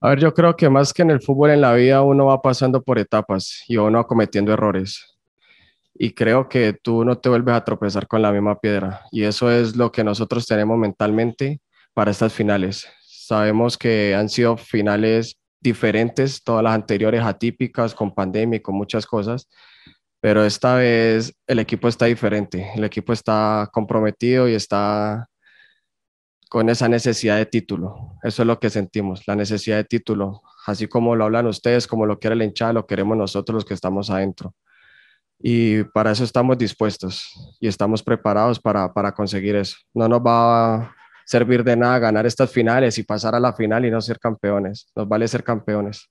A ver, yo creo que más que en el fútbol, en la vida uno va pasando por etapas y uno va cometiendo errores. Y creo que tú no te vuelves a tropezar con la misma piedra. Y eso es lo que nosotros tenemos mentalmente para estas finales. Sabemos que han sido finales diferentes, todas las anteriores atípicas, con pandemia con muchas cosas, pero esta vez el equipo está diferente, el equipo está comprometido y está con esa necesidad de título. Eso es lo que sentimos, la necesidad de título. Así como lo hablan ustedes, como lo quiere el hinchado, lo queremos nosotros los que estamos adentro. Y para eso estamos dispuestos y estamos preparados para, para conseguir eso. No nos va a servir de nada ganar estas finales y pasar a la final y no ser campeones. Nos vale ser campeones.